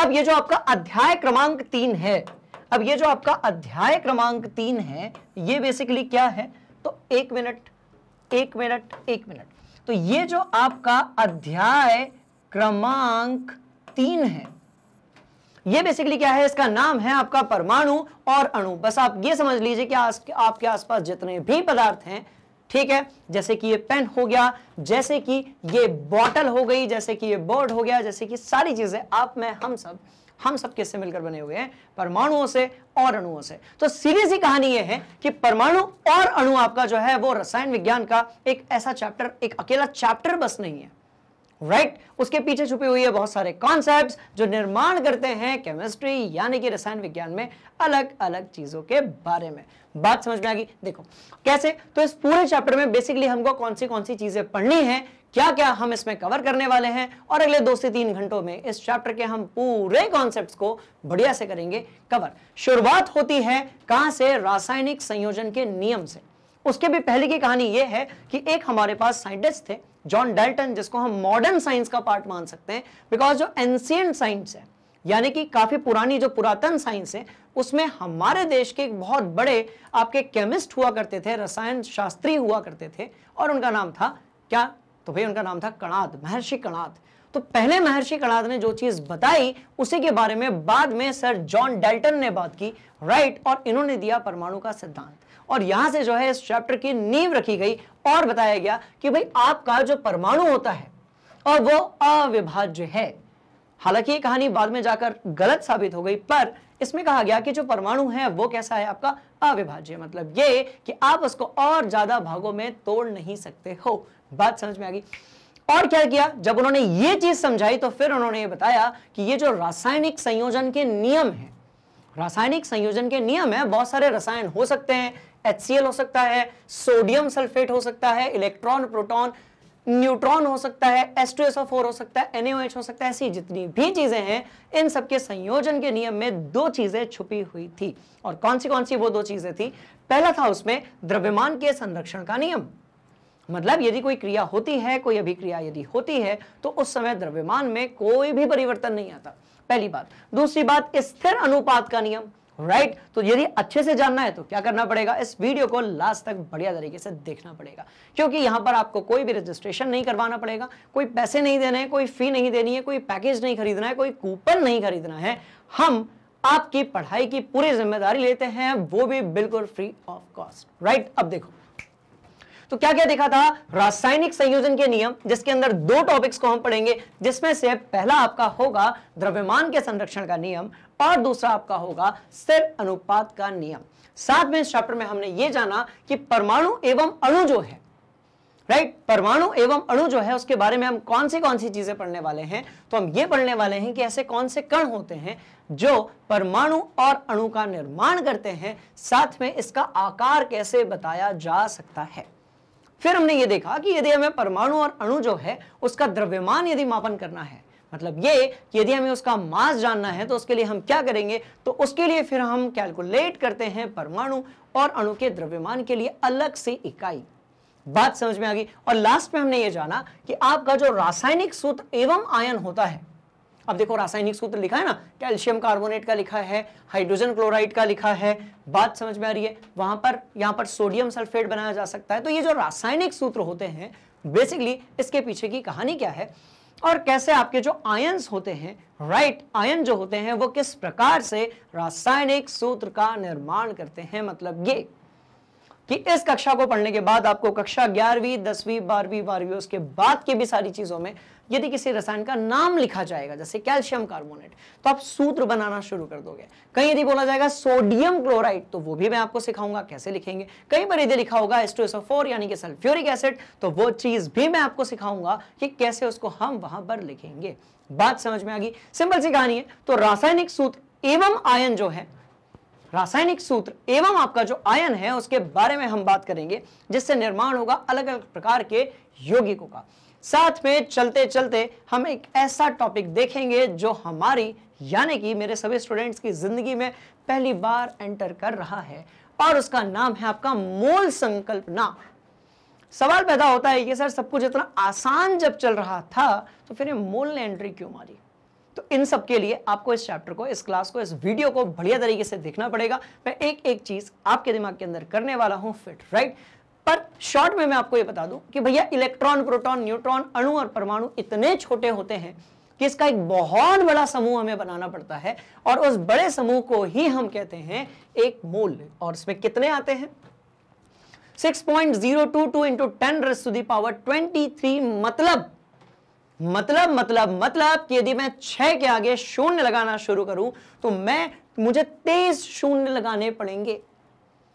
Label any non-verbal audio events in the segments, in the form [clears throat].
अब ये जो आपका अध्याय क्रमांक तीन है अब ये जो आपका अध्याय क्रमांक तीन है ये बेसिकली क्या है तो एक मिनट एक मिनट एक मिनट तो ये जो आपका अध्याय क्रमांक तीन है ये बेसिकली क्या है इसका नाम है आपका परमाणु और अणु बस आप ये समझ लीजिए कि आपके आसपास जितने भी पदार्थ हैं ठीक है जैसे कि ये पेन हो गया जैसे कि ये बॉटल हो गई जैसे कि ये बोर्ड हो गया जैसे कि सारी चीजें आप में हम सब हम सब किससे मिलकर बने हुए हैं परमाणुओं से और अणुओं से तो सीधी सी कहानी यह है कि परमाणु और अणु आपका जो है वो रसायन विज्ञान का एक ऐसा चैप्टर एक अकेला चैप्टर बस नहीं है राइट right? उसके पीछे छुपी हुई है बहुत सारे कॉन्सेप्ट्स जो निर्माण करते हैं केमिस्ट्री यानी कि रसायन विज्ञान में अलग अलग चीज़ों के बारे में बात समझ में आ गई देखो कैसे तो इस पूरे चैप्टर में बेसिकली हमको कौन सी कौन सी चीज़ें पढ़नी है क्या क्या हम इसमें कवर करने वाले हैं और अगले दो से तीन घंटों में इस चैप्टर के हम पूरे कॉन्सेप्ट्स को बढ़िया से करेंगे कवर शुरुआत होती है कहां से रासायनिक संयोजन के नियम से उसके भी पहले की कहानी यह है कि एक हमारे पास साइंटिस्ट थे जॉन डेल्टन जिसको हम मॉडर्न साइंस का पार्ट मान सकते हैं बिकॉज जो एंसियंट साइंस है यानी कि काफ़ी पुरानी जो पुरातन साइंस है उसमें हमारे देश के एक बहुत बड़े आपके केमिस्ट हुआ करते थे रसायन शास्त्री हुआ करते थे और उनका नाम था क्या तो भाई उनका नाम था कणाद महर्षि कणाद तो पहले महर्षि कणाद ने जो चीज़ बताई उसी के बारे में बाद में सर जॉन डेल्टन ने बात की राइट और इन्होंने दिया परमाणु का सिद्धांत और यहां से जो है इस चैप्टर की नींव रखी गई और बताया गया कि भाई आपका जो परमाणु होता है और वो अविभाज्य है हालांकि ये कहानी बाद में जाकर गलत साबित हो गई पर इसमें कहा गया कि जो परमाणु है वो कैसा है आपका अविभाज्य मतलब ये कि आप उसको और ज्यादा भागों में तोड़ नहीं सकते हो बात समझ में आ गई और क्या किया जब उन्होंने ये चीज समझाई तो फिर उन्होंने ये बताया कि ये जो रासायनिक संयोजन के नियम है रासायनिक संयोजन के नियम है बहुत सारे रसायन हो सकते हैं HCl हो सकता है सोडियम सल्फेट हो सकता है इलेक्ट्रॉन प्रोटॉन न्यूट्रॉन हो सकता है H2SO4 हो सकता है NaOH हो सकता है ऐसी जितनी भी चीजें हैं इन सबके संयोजन के नियम में दो चीजें छुपी हुई थी और कौन सी कौन सी वो दो चीजें थी पहला था उसमें द्रव्यमान के संरक्षण का नियम मतलब यदि कोई क्रिया होती है कोई अभिक्रिया यदि होती है तो उस समय द्रव्यमान में कोई भी परिवर्तन नहीं आता पहली बात दूसरी बात स्थिर अनुपात का नियम राइट right? तो यदि अच्छे से जानना है तो क्या करना पड़ेगा इस वीडियो को लास्ट तक बढ़िया तरीके से देखना पड़ेगा क्योंकि यहां पर आपको कोई भी रजिस्ट्रेशन नहीं करवाना पड़ेगा कोई पैसे नहीं देने हैं कोई फी नहीं देनी है कोई पैकेज नहीं खरीदना है कोई कूपन नहीं खरीदना है हम आपकी पढ़ाई की पूरी जिम्मेदारी लेते हैं वो भी बिल्कुल फ्री ऑफ कॉस्ट राइट अब देखो तो क्या क्या देखा था रासायनिक संयोजन के नियम जिसके अंदर दो टॉपिक्स को हम पढ़ेंगे जिसमें से पहला आपका होगा द्रव्यमान के संरक्षण का नियम और दूसरा आपका होगा स्थिर अनुपात का नियम साथ में इस चैप्टर में हमने ये जाना कि परमाणु एवं अणु जो है राइट परमाणु एवं अणु जो है उसके बारे में हम कौन सी कौन सी चीजें पढ़ने वाले हैं तो हम ये पढ़ने वाले हैं कि ऐसे कौन से कण होते हैं जो परमाणु और अणु का निर्माण करते हैं साथ में इसका आकार कैसे बताया जा सकता है फिर हमने ये देखा कि यदि हमें परमाणु और अणु जो है उसका द्रव्यमान यदि मापन करना है मतलब ये कि यदि हमें उसका मास जानना है तो उसके लिए हम क्या करेंगे तो उसके लिए फिर हम कैलकुलेट करते हैं परमाणु और अणु के द्रव्यमान के लिए अलग से इकाई बात समझ में आ गई और लास्ट में हमने ये जाना कि आपका जो रासायनिक सूत्र एवं आयन होता है अब देखो रासायनिक सूत्र लिखा है ना कैल्शियम कार्बोनेट का लिखा है हाइड्रोजन क्लोराइड का लिखा है बात समझ में आ रही है वहां पर यहाँ पर सोडियम सल्फेट बनाया जा सकता है तो ये जो रासायनिक सूत्र होते हैं बेसिकली इसके पीछे की कहानी क्या है और कैसे आपके जो आयंस होते हैं राइट आयन जो होते हैं वो किस प्रकार से रासायनिक सूत्र का निर्माण करते हैं मतलब ये कि इस कक्षा को पढ़ने के बाद आपको कक्षा ग्यारहवीं दसवीं बारहवीं बारहवीं उसके बाद की भी सारी चीज़ों में यदि किसी रसायन का नाम लिखा जाएगा जैसे कैल्शियम कार्बोनेट तो आप सूत्र बनाना शुरू कर दोगे कहीं यदि बोला जाएगा सोडियम क्लोराइड तो वो भी मैं आपको सिखाऊंगा कैसे लिखेंगे कहीं पर यदि लिखा होगा एस्टोसोफोर यानी कि सल्फ्यूरिक एसिड तो वो चीज़ भी मैं आपको सिखाऊंगा कि कैसे उसको हम वहां पर लिखेंगे बात समझ में आ गई सिंपल सी कहानी है तो रासायनिक सूत्र एवं आयन जो है रासायनिक सूत्र एवं आपका जो आयन है उसके बारे में हम बात करेंगे जिससे निर्माण होगा अलग अलग प्रकार के यौगिकों का साथ में चलते चलते हम एक ऐसा टॉपिक देखेंगे जो हमारी यानी कि मेरे सभी स्टूडेंट्स की जिंदगी में पहली बार एंटर कर रहा है और उसका नाम है आपका मूल संकल्पना सवाल पैदा होता है कि सर सब कुछ इतना आसान जब चल रहा था तो फिर ये मूल ने एंट्री क्यों मारी इन सब के लिए आपको इस चैप्टर को इस क्लास को इस वीडियो को बढ़िया तरीके से देखना पड़ेगा मैं एक एक चीज़ आपके दिमाग के अंदर करने वाला हूं फिट राइट पर शॉर्ट में मैं आपको ये बता दूं कि भैया इलेक्ट्रॉन प्रोटॉन न्यूट्रॉन अणु और परमाणु इतने छोटे होते हैं कि इसका एक बहुत बड़ा समूह हमें बनाना पड़ता है और उस बड़े समूह को ही हम कहते हैं एक मोल और इसमें कितने आते हैं 6.022 point zero two two into ten मतलब मतलब मतलब मतलब कि यदि मैं छह के आगे शून्य लगाना शुरू करूं तो मैं मुझे तेईस शून्य लगाने पड़ेंगे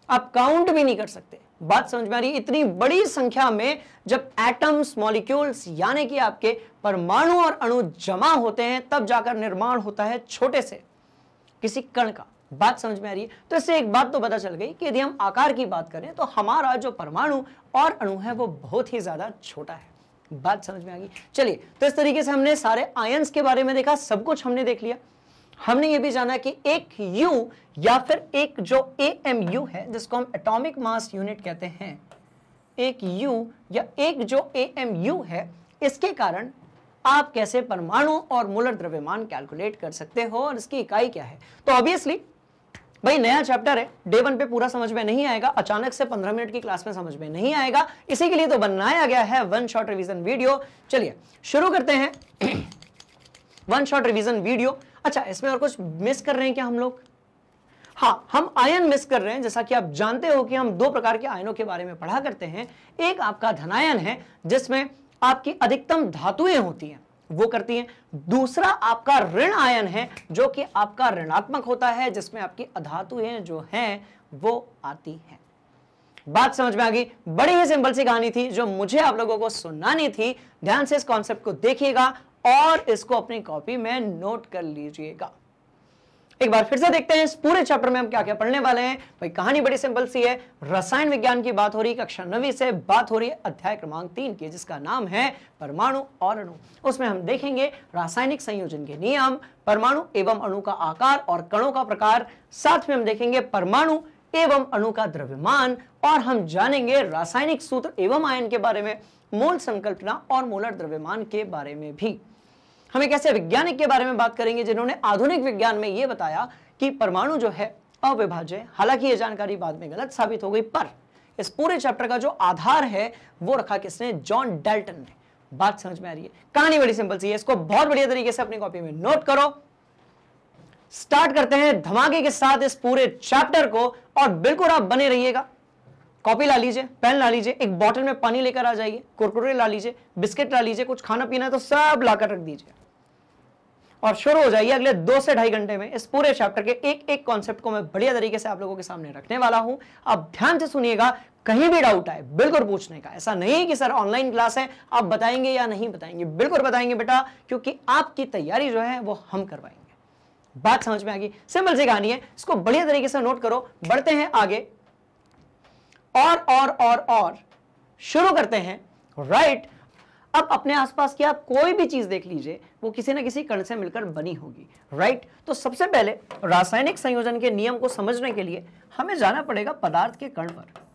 आप काउंट भी नहीं कर सकते बात समझ में आ रही है इतनी बड़ी संख्या में जब एटम्स मॉलिक्यूल्स यानी कि आपके परमाणु और अणु जमा होते हैं तब जाकर निर्माण होता है छोटे से किसी कण का बात समझ में आ रही है तो इससे एक बात तो पता चल गई कि यदि हम आकार की बात करें तो हमारा जो परमाणु और अणु है वो बहुत ही ज्यादा छोटा है बात समझ में आ गई चलिए तो इस तरीके से हमने सारे आयंस के बारे में देखा सब कुछ हमने देख लिया हमने ये भी जाना कि एक यू या फिर एक जो ए यू है जिसको हम एटॉमिक मास यूनिट कहते हैं एक यू या एक जो ए यू है इसके कारण आप कैसे परमाणु और मूलर द्रव्यमान कैलकुलेट कर सकते हो और इसकी इकाई क्या है तो ऑब्वियसली भाई नया चैप्टर है डे वन पे पूरा समझ में नहीं आएगा अचानक से पंद्रह मिनट की क्लास में समझ में नहीं आएगा इसी के लिए तो बनाया गया है वन शॉर्ट रिवीजन वीडियो चलिए शुरू करते हैं वन शॉर्ट रिवीजन वीडियो अच्छा इसमें और कुछ मिस कर रहे हैं क्या हम लोग हाँ हम आयन मिस कर रहे हैं जैसा कि आप जानते हो कि हम दो प्रकार के आयनों के बारे में पढ़ा करते हैं एक आपका धनायन है जिसमें आपकी अधिकतम धातुएं होती हैं वो करती हैं दूसरा आपका ऋण आयन है जो कि आपका ऋणात्मक होता है जिसमें आपकी अधातुएं जो हैं वो आती हैं बात समझ में आ गई बड़ी ही सिंपल सी कहानी थी जो मुझे आप लोगों को सुनानी थी ध्यान से इस कॉन्सेप्ट को देखिएगा और इसको अपनी कॉपी में नोट कर लीजिएगा एक बार फिर से देखते हैं इस पूरे चैप्टर में हम क्या क्या पढ़ने वाले हैं भाई कहानी बड़ी सिंपल सी है रसायन विज्ञान की बात हो रही है कक्षा नवी से बात हो रही है अध्याय क्रमांक तीन की जिसका नाम है परमाणु और अणु उसमें हम देखेंगे रासायनिक संयोजन के नियम परमाणु एवं अणु का आकार और कणों का प्रकार साथ में हम देखेंगे परमाणु एवं अणु का द्रव्यमान और हम जानेंगे रासायनिक सूत्र एवं आयन के बारे में मूल संकल्पना और मूलर द्रव्यमान के बारे में भी हम एक ऐसे वैज्ञानिक के बारे में बात करेंगे जिन्होंने आधुनिक विज्ञान में यह बताया कि परमाणु जो है अविभाज्य हालांकि यह जानकारी बाद में गलत साबित हो गई पर इस पूरे चैप्टर का जो आधार है वो रखा किसने जॉन डेल्टन ने बात समझ में आ रही है कहानी बड़ी सिंपल सी है इसको बहुत बढ़िया तरीके से अपनी कॉपी में नोट करो स्टार्ट करते हैं धमाके के साथ इस पूरे चैप्टर को और बिल्कुल आप बने रहिएगा कॉपी ला लीजिए पेन ला लीजिए एक बॉटल में पानी लेकर आ जाइए कुरकुरे ला लीजिए बिस्किट ला लीजिए कुछ खाना पीना है तो सब ला रख दीजिए और शुरू हो जाइए अगले दो से ढाई घंटे में इस पूरे चैप्टर के एक एक कॉन्सेप्ट को मैं बढ़िया तरीके से आप लोगों के सामने रखने वाला हूं आप ध्यान से सुनिएगा कहीं भी डाउट आए बिल्कुल पूछने का ऐसा नहीं कि सर ऑनलाइन क्लास है आप बताएंगे या नहीं बताएंगे बिल्कुल बताएंगे बेटा क्योंकि आपकी तैयारी जो है वो हम करवाएंगे बात समझ में आ गई सिंपल सी कहानी है इसको बढ़िया तरीके से नोट करो बढ़ते हैं आगे और और और और शुरू करते हैं राइट right? अब अपने आसपास की आप कोई भी चीज देख लीजिए वो किसी ना किसी कण से मिलकर बनी होगी राइट right? तो सबसे पहले रासायनिक संयोजन के नियम को समझने के लिए हमें जाना पड़ेगा पदार्थ के कण पर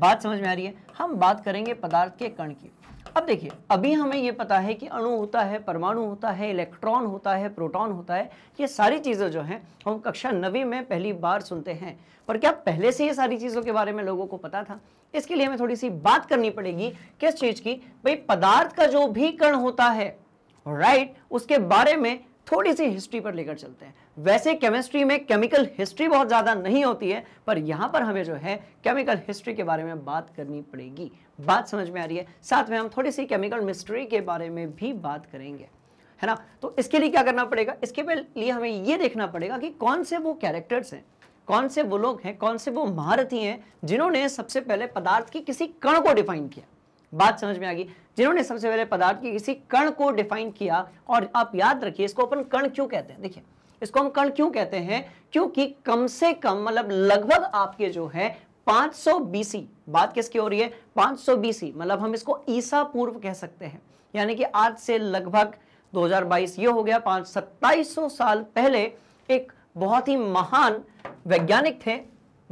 बात समझ में आ रही है हम बात करेंगे पदार्थ के कण की अब देखिए अभी हमें ये पता है कि अणु होता है परमाणु होता है इलेक्ट्रॉन होता है प्रोटॉन होता है ये सारी चीज़ें जो हैं हम कक्षा नवी में पहली बार सुनते हैं पर क्या पहले से ये सारी चीज़ों के बारे में लोगों को पता था इसके लिए हमें थोड़ी सी बात करनी पड़ेगी किस चीज़ की भाई पदार्थ का जो भी कण होता है राइट उसके बारे में थोड़ी सी हिस्ट्री पर लेकर चलते हैं वैसे केमिस्ट्री में केमिकल हिस्ट्री बहुत ज़्यादा नहीं होती है पर यहां पर हमें जो है केमिकल हिस्ट्री के बारे में बात करनी पड़ेगी बात समझ में आ रही है साथ में हम थोड़ी सी केमिकल मिस्ट्री के बारे में भी बात करेंगे है ना तो इसके लिए क्या करना पड़ेगा इसके लिए हमें यह देखना पड़ेगा कि कौन से वो कैरेक्टर्स हैं कौन से वो लोग हैं कौन से वो महारथी हैं जिन्होंने सबसे पहले पदार्थ की किसी कण को डिफाइन किया बात समझ में आ गई जिन्होंने सबसे पहले पदार्थ की किसी कण को डिफाइन किया और आप याद रखिए इसको अपन कण क्यों कहते हैं देखिए इसको हम कण क्यों कहते हैं क्योंकि कम से कम मतलब लगभग आपके जो है 500 बीसी बात किसकी हो रही है 500 बीसी मतलब हम इसको ईसा पूर्व कह सकते हैं यानी कि आज से लगभग 2022 ये हो गया पांच सत्ताईस साल पहले एक बहुत ही महान वैज्ञानिक थे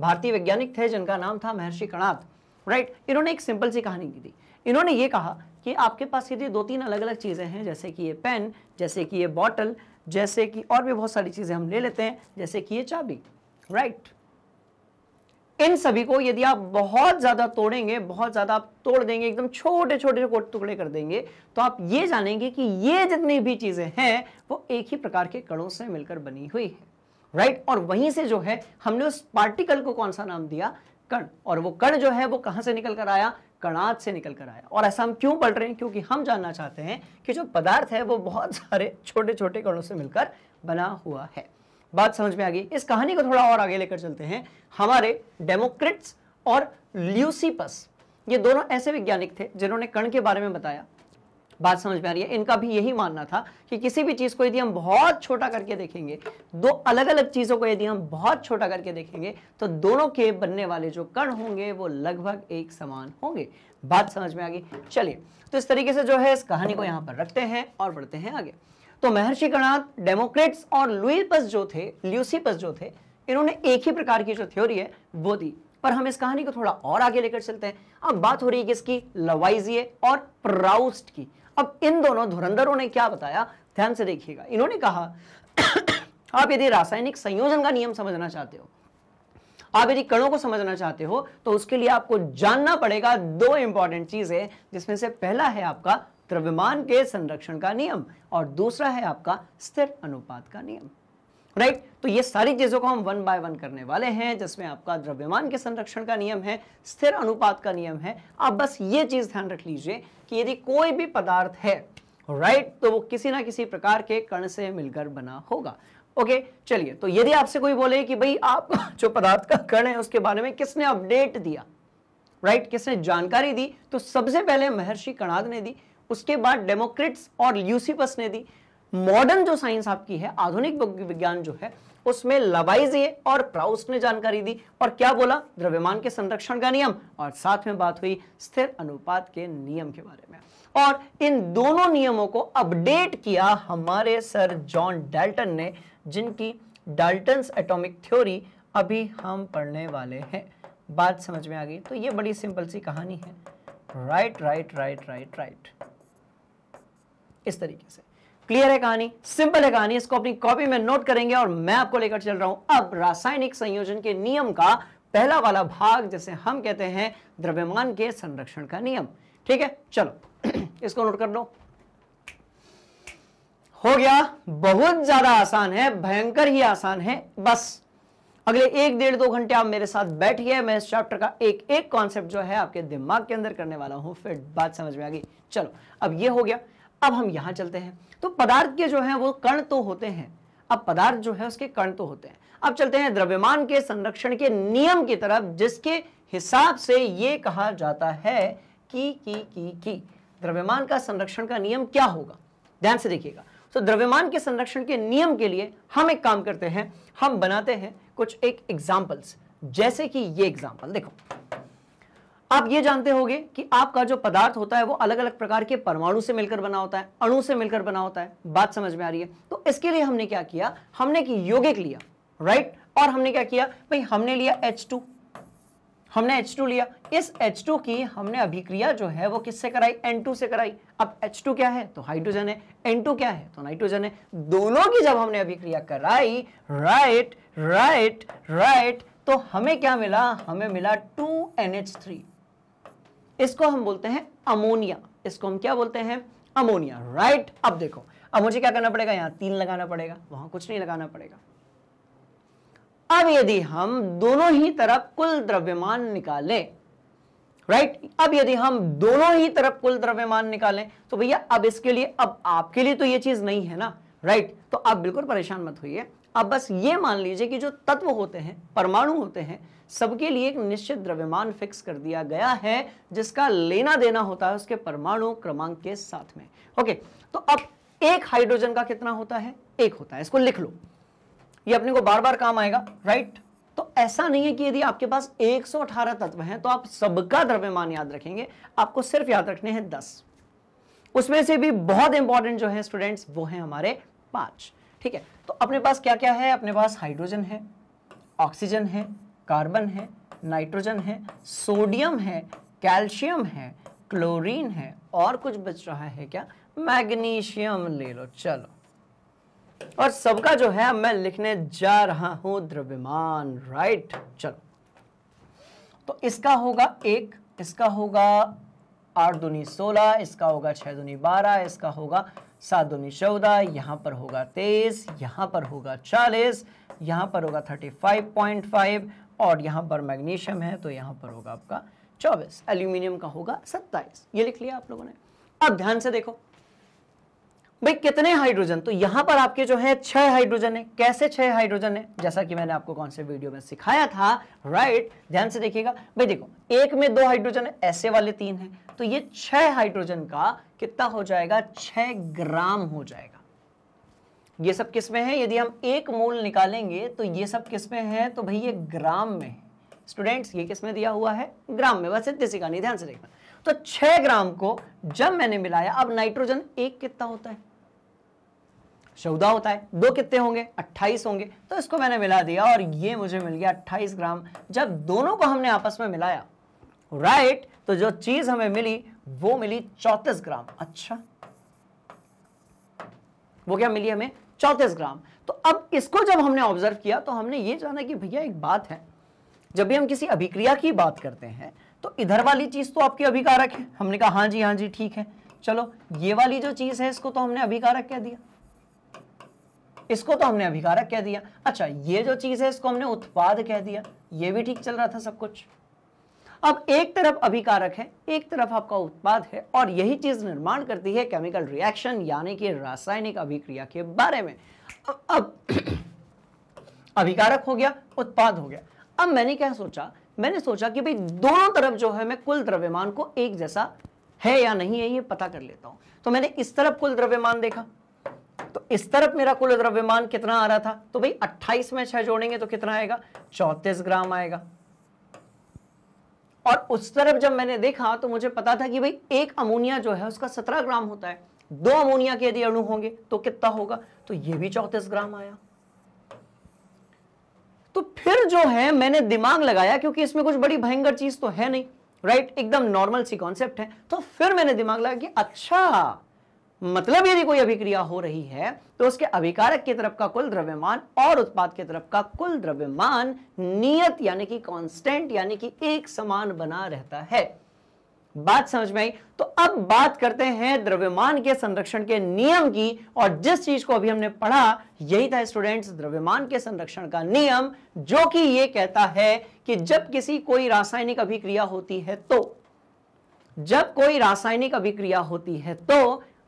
भारतीय वैज्ञानिक थे जिनका नाम था महर्षि कणाद राइट इन्होंने एक सिंपल सी कहानी की थी इन्होंने ये कहा कि आपके पास यदि दो तीन अलग अलग चीज़ें हैं जैसे कि ये पेन जैसे कि ये बॉटल जैसे कि और भी बहुत सारी चीज़ें हम ले लेते हैं जैसे कि ये चाबी राइट इन सभी को यदि आप बहुत ज़्यादा तोड़ेंगे बहुत ज़्यादा आप तोड़ देंगे एकदम छोटे छोटे टुकड़े कर देंगे तो आप ये जानेंगे कि ये जितनी भी चीज़ें हैं वो एक ही प्रकार के कणों से मिलकर बनी हुई है राइट और वहीं से जो है हमने उस पार्टिकल को कौन सा नाम दिया कण और वो कण जो है वो कहाँ से निकल कर आया कणाद से निकल कर आया और ऐसा हम क्यों पढ़ रहे हैं क्योंकि हम जानना चाहते हैं कि जो पदार्थ है वो बहुत सारे छोटे छोटे कणों से मिलकर बना हुआ है बात समझ में आ गई इस कहानी को थोड़ा और आगे लेकर चलते हैं हमारे डेमोक्रिट्स और ल्यूसीपस ये दोनों ऐसे वैज्ञानिक थे जिन्होंने कण के बारे में बताया बात समझ में आ रही है इनका भी यही मानना था कि किसी भी चीज़ को यदि हम बहुत छोटा करके देखेंगे दो अलग अलग चीज़ों को यदि हम बहुत छोटा करके देखेंगे तो दोनों के बनने वाले जो कण होंगे वो लगभग एक समान होंगे बात समझ में आ गई चलिए तो इस तरीके से जो है इस कहानी को यहाँ पर रखते हैं और बढ़ते हैं आगे तो महर्षि कणाद डेमोक्रेट्स और लुईपस जो थे ल्यूसीपस जो थे इन्होंने एक ही प्रकार की जो थ्योरी है वो दी पर हम इस कहानी को थोड़ा और आगे लेकर चलते हैं अब बात हो रही है किसकी लवाइजिए और प्राउस्ट की अब इन दोनों धुरंधरों ने क्या बताया ध्यान से देखिएगा इन्होंने कहा आप यदि रासायनिक संयोजन का नियम समझना चाहते हो आप यदि कणों को समझना चाहते हो तो उसके लिए आपको जानना पड़ेगा दो इंपॉर्टेंट चीजें जिसमें से पहला है आपका द्रव्यमान के संरक्षण का नियम और दूसरा है आपका स्थिर अनुपात का नियम राइट right? तो ये सारी चीज़ों को हम वन बाय वन करने वाले हैं जिसमें आपका द्रव्यमान के संरक्षण का नियम है स्थिर अनुपात का नियम है आप बस ये चीज़ ध्यान रख लीजिए कि यदि कोई भी पदार्थ है राइट right? तो वो किसी ना किसी प्रकार के कण से मिलकर बना होगा ओके okay, चलिए तो यदि आपसे कोई बोले कि भाई आप [laughs] जो पदार्थ का कण है उसके बारे में किसने अपडेट दिया राइट right? किसने जानकारी दी तो सबसे पहले महर्षि कणाद ने दी उसके बाद डेमोक्रेट्स और ल्यूसिपस ने दी मॉडर्न जो साइंस आपकी है आधुनिक विज्ञान जो है उसमें लवाइजिए और प्राउस ने जानकारी दी और क्या बोला द्रव्यमान के संरक्षण का नियम और साथ में बात हुई स्थिर अनुपात के नियम के बारे में और इन दोनों नियमों को अपडेट किया हमारे सर जॉन डाल्टन ने जिनकी डाल्टन एटोमिक थ्योरी अभी हम पढ़ने वाले हैं बात समझ में आ गई तो ये बड़ी सिंपल सी कहानी है right right right right right इस तरीके से क्लियर है कहानी सिंपल है कहानी इसको अपनी कॉपी में नोट करेंगे और मैं आपको लेकर चल रहा हूं अब रासायनिक संयोजन के नियम का पहला वाला भाग जैसे हम कहते हैं द्रव्यमान के संरक्षण का नियम ठीक है चलो [clears throat] इसको नोट कर लो हो गया बहुत ज्यादा आसान है भयंकर ही आसान है बस अगले एक डेढ़ दो घंटे आप मेरे साथ बैठिए मैं इस चैप्टर का एक एक कॉन्सेप्ट जो है आपके दिमाग के अंदर करने वाला हूं फिर बात समझ में आ गई चलो अब ये हो गया अब हम यहां चलते हैं तो पदार्थ के जो है वो कर्ण तो होते हैं अब पदार्थ जो है उसके कर्ण तो होते हैं अब चलते हैं द्रव्यमान के संरक्षण के नियम की तरफ जिसके हिसाब से ये कहा जाता है कि की की की द्रव्यमान का संरक्षण का नियम क्या होगा ध्यान से देखिएगा तो द्रव्यमान के संरक्षण के नियम के लिए हम एक काम करते हैं हम बनाते हैं कुछ एक एग्जाम्पल्स जैसे कि ये एग्जाम्पल देखो आप ये जानते होंगे कि आपका जो पदार्थ होता है वो अलग अलग प्रकार के परमाणु से मिलकर बना होता है अणु से मिलकर बना होता है बात समझ में आ रही है तो इसके लिए हमने क्या किया हमने कि यौगिक लिया राइट और हमने क्या किया भाई हमने लिया H2 हमने H2 लिया इस H2 की हमने अभिक्रिया जो है वो किससे कराई N2 से कराई अब H2 क्या है तो हाइड्रोजन है N2 क्या है तो नाइट्रोजन है दोनों की जब हमने अभिक्रिया कराई राइट राइट राइट तो हमें क्या मिला हमें मिला टू एन एच थ्री इसको हम बोलते हैं अमोनिया इसको हम क्या बोलते हैं अमोनिया राइट अब देखो अब मुझे क्या करना पड़ेगा यहां तीन लगाना पड़ेगा वहां कुछ नहीं लगाना पड़ेगा अब यदि हम दोनों ही तरफ कुल द्रव्यमान निकालें राइट right? अब यदि हम दोनों ही तरफ कुल द्रव्यमान निकालें तो भैया अब इसके लिए अब आपके लिए तो यह चीज नहीं है ना राइट right? तो आप बिल्कुल परेशान मत होइए अब बस ये मान लीजिए कि जो तत्व होते हैं परमाणु होते हैं सबके लिए एक निश्चित द्रव्यमान फिक्स कर दिया गया है जिसका लेना देना होता है उसके परमाणु क्रमांक के साथ में ओके तो अब एक हाइड्रोजन का कितना होता है एक होता है इसको लिख लो ये अपने को बार बार काम आएगा राइट तो ऐसा नहीं है कि यदि आपके पास 118 तत्व हैं तो आप सबका द्रव्यमान याद रखेंगे आपको सिर्फ याद रखने हैं 10 उसमें से भी बहुत इंपॉर्टेंट जो है स्टूडेंट्स वो हैं हमारे पांच ठीक है तो अपने पास क्या क्या है अपने पास हाइड्रोजन है ऑक्सीजन है कार्बन है नाइट्रोजन है सोडियम है कैल्शियम है क्लोरीन है और कुछ बच रहा है क्या मैग्नीशियम ले लो चलो और सबका जो है मैं लिखने जा रहा हूं द्रव्यमान राइट चलो तो इसका होगा एक इसका होगा आठ दूनी सोलह इसका होगा छह दूनी बारह इसका होगा सात दूनी चौदह यहाँ पर होगा तेईस यहाँ पर होगा चालीस यहाँ पर होगा थर्टी फाइव पॉइंट फाइव और यहाँ पर मैग्नीशियम है तो यहाँ पर होगा आपका चौबीस एल्यूमिनियम का होगा सत्ताईस ये लिख लिया आप लोगों ने अब ध्यान से देखो भाई कितने हाइड्रोजन तो यहां पर आपके जो है छह हाइड्रोजन है कैसे छह हाइड्रोजन है जैसा कि मैंने आपको कौन से वीडियो में सिखाया था राइट ध्यान से देखिएगा भाई देखो एक में दो हाइड्रोजन है ऐसे वाले तीन है तो ये छह हाइड्रोजन का कितना हो जाएगा छह ग्राम हो जाएगा ये सब किस में है यदि हम एक मोल निकालेंगे तो ये सब किस में है तो भाई ये ग्राम में है स्टूडेंट्स ये किस में दिया हुआ है ग्राम में बस इतने सिखानी ध्यान से देखना तो छह ग्राम को जब मैंने मिलाया अब नाइट्रोजन एक कितना होता है चौदह होता है दो कितने होंगे अट्ठाईस होंगे तो इसको मैंने मिला दिया और ये मुझे मिल गया अट्ठाईस ग्राम जब दोनों को हमने आपस में मिलाया राइट तो जो चीज हमें मिली वो मिली चौतीस ग्राम अच्छा वो क्या मिली हमें चौतीस ग्राम तो अब इसको जब हमने ऑब्जर्व किया तो हमने ये जाना कि भैया एक बात है जब भी हम किसी अभिक्रिया की बात करते हैं तो इधर वाली चीज तो आपकी अभिकारक है हमने कहा हाँ जी हाँ जी ठीक है चलो ये वाली जो चीज है इसको तो हमने अभिकारक कह दिया इसको तो हमने अभिकारक कह दिया अच्छा ये जो चीज़ है इसको हमने उत्पाद कह दिया ये भी ठीक चल रहा था सब कुछ अब एक तरफ अभिकारक है एक तरफ आपका उत्पाद है और यही चीज़ निर्माण करती है केमिकल रिएक्शन यानी कि रासायनिक अभिक्रिया के बारे में अब, अब [clears throat] अभिकारक हो गया उत्पाद हो गया अब मैंने क्या सोचा मैंने सोचा कि भाई दोनों तरफ जो है मैं कुल द्रव्यमान को एक जैसा है या नहीं है ये पता कर लेता हूं तो मैंने इस तरफ कुल द्रव्यमान देखा तो इस तरफ मेरा कुल द्रव्यमान कितना आ रहा था तो भाई 28 में छह जोड़ेंगे तो कितना आएगा 34 ग्राम आएगा और उस तरफ जब मैंने देखा तो मुझे पता था कि भाई एक अमोनिया जो है उसका 17 ग्राम होता है दो अमोनिया के यदि अणु होंगे तो कितना होगा तो ये भी चौतीस ग्राम आया तो फिर जो है मैंने दिमाग लगाया क्योंकि इसमें कुछ बड़ी भयंकर चीज तो है नहीं राइट एकदम नॉर्मल सी कॉन्सेप्ट है तो फिर मैंने दिमाग लगाया कि अच्छा मतलब यदि कोई अभिक्रिया हो रही है तो उसके अभिकारक की तरफ का कुल द्रव्यमान और उत्पाद की तरफ का कुल द्रव्यमान नियत यानी कि कांस्टेंट यानी कि एक समान बना रहता है बात समझ में आई तो अब बात करते हैं द्रव्यमान के संरक्षण के नियम की और जिस चीज को अभी हमने पढ़ा यही था स्टूडेंट्स द्रव्यमान के संरक्षण का नियम जो कि यह कहता है कि जब किसी कोई रासायनिक अभिक्रिया होती है तो जब कोई रासायनिक अभिक्रिया होती है तो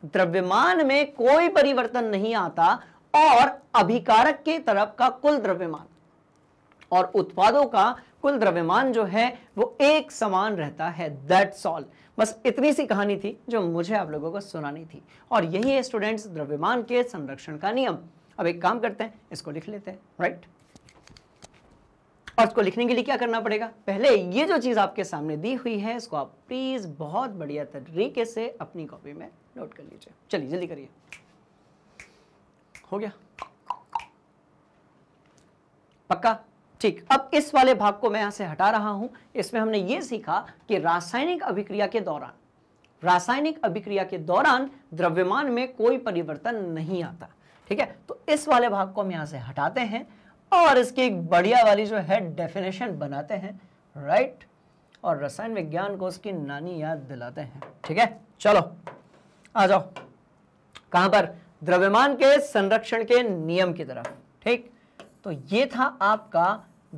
द्रव्यमान में कोई परिवर्तन नहीं आता और अभिकारक के तरफ का कुल द्रव्यमान और उत्पादों का कुल द्रव्यमान जो है वो एक समान रहता है दैट्स ऑल बस इतनी सी कहानी थी जो मुझे आप लोगों को सुनानी थी और यही है स्टूडेंट्स द्रव्यमान के संरक्षण का नियम अब एक काम करते हैं इसको लिख लेते हैं राइट और इसको लिखने के लिए क्या करना पड़ेगा पहले ये जो चीज़ आपके सामने दी हुई है इसको आप प्लीज़ बहुत बढ़िया तरीके से अपनी कॉपी में नोट कर लीजिए चलिए जल्दी करिए हो गया पक्का ठीक अब इस वाले भाग को मैं यहां से हटा रहा हूं इसमें हमने यह सीखा कि रासायनिक अभिक्रिया के दौरान रासायनिक अभिक्रिया के दौरान द्रव्यमान में कोई परिवर्तन नहीं आता ठीक है तो इस वाले भाग को हम यहां से हटाते हैं और इसकी एक बढ़िया वाली जो है डेफिनेशन बनाते हैं राइट और रसायन विज्ञान को उसकी नानी याद दिलाते हैं ठीक है चलो आ जाओ कहां पर द्रव्यमान के संरक्षण के नियम की तरफ ठीक तो ये था आपका